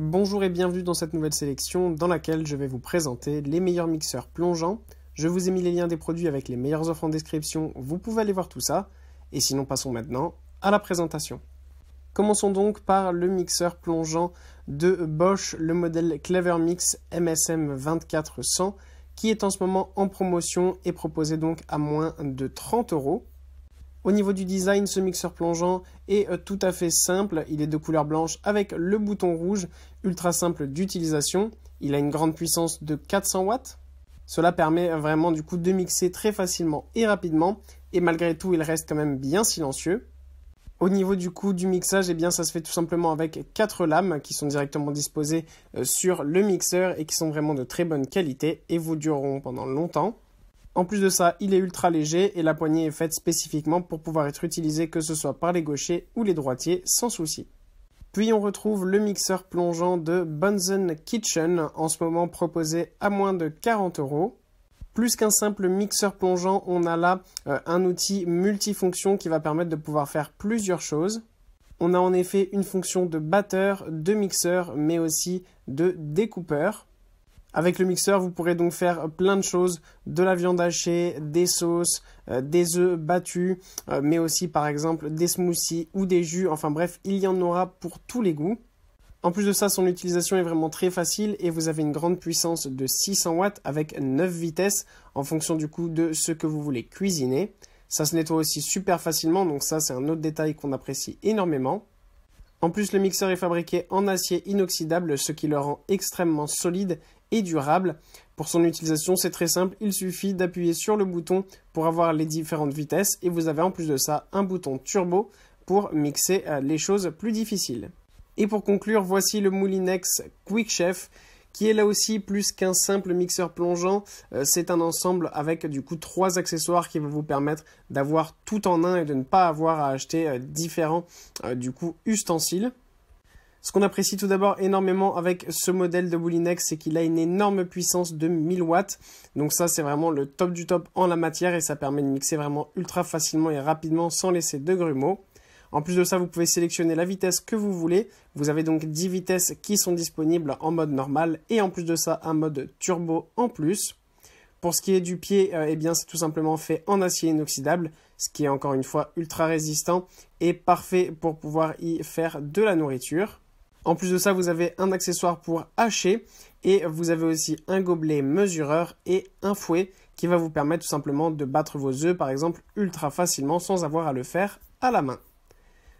Bonjour et bienvenue dans cette nouvelle sélection dans laquelle je vais vous présenter les meilleurs mixeurs plongeants. Je vous ai mis les liens des produits avec les meilleures offres en description, vous pouvez aller voir tout ça. Et sinon passons maintenant à la présentation. Commençons donc par le mixeur plongeant de Bosch, le modèle CleverMix MSM 2400, qui est en ce moment en promotion et proposé donc à moins de 30 euros. Au niveau du design, ce mixeur plongeant est euh, tout à fait simple. Il est de couleur blanche avec le bouton rouge, ultra simple d'utilisation. Il a une grande puissance de 400 watts. Cela permet euh, vraiment du coup de mixer très facilement et rapidement. Et malgré tout, il reste quand même bien silencieux. Au niveau du coût du mixage, eh bien, ça se fait tout simplement avec quatre lames qui sont directement disposées euh, sur le mixeur et qui sont vraiment de très bonne qualité et vous dureront pendant longtemps. En plus de ça, il est ultra léger et la poignée est faite spécifiquement pour pouvoir être utilisée que ce soit par les gauchers ou les droitiers sans souci. Puis on retrouve le mixeur plongeant de Bunsen Kitchen, en ce moment proposé à moins de 40 euros. Plus qu'un simple mixeur plongeant, on a là euh, un outil multifonction qui va permettre de pouvoir faire plusieurs choses. On a en effet une fonction de batteur, de mixeur, mais aussi de découpeur. Avec le mixeur, vous pourrez donc faire plein de choses, de la viande hachée, des sauces, euh, des œufs battus, euh, mais aussi par exemple des smoothies ou des jus, enfin bref, il y en aura pour tous les goûts. En plus de ça, son utilisation est vraiment très facile et vous avez une grande puissance de 600 watts avec 9 vitesses en fonction du coup de ce que vous voulez cuisiner. Ça se nettoie aussi super facilement, donc ça c'est un autre détail qu'on apprécie énormément. En plus, le mixeur est fabriqué en acier inoxydable, ce qui le rend extrêmement solide et durable. Pour son utilisation, c'est très simple, il suffit d'appuyer sur le bouton pour avoir les différentes vitesses et vous avez en plus de ça un bouton turbo pour mixer euh, les choses plus difficiles. Et pour conclure, voici le Moulinex Quick Chef qui est là aussi plus qu'un simple mixeur plongeant. Euh, c'est un ensemble avec du coup trois accessoires qui vont vous permettre d'avoir tout en un et de ne pas avoir à acheter euh, différents euh, du coup ustensiles. Ce qu'on apprécie tout d'abord énormément avec ce modèle de Boulinex, c'est qu'il a une énorme puissance de 1000 watts. Donc ça, c'est vraiment le top du top en la matière et ça permet de mixer vraiment ultra facilement et rapidement sans laisser de grumeaux. En plus de ça, vous pouvez sélectionner la vitesse que vous voulez. Vous avez donc 10 vitesses qui sont disponibles en mode normal et en plus de ça, un mode turbo en plus. Pour ce qui est du pied, euh, eh bien c'est tout simplement fait en acier inoxydable, ce qui est encore une fois ultra résistant et parfait pour pouvoir y faire de la nourriture. En plus de ça, vous avez un accessoire pour hacher et vous avez aussi un gobelet mesureur et un fouet qui va vous permettre tout simplement de battre vos œufs par exemple ultra facilement sans avoir à le faire à la main.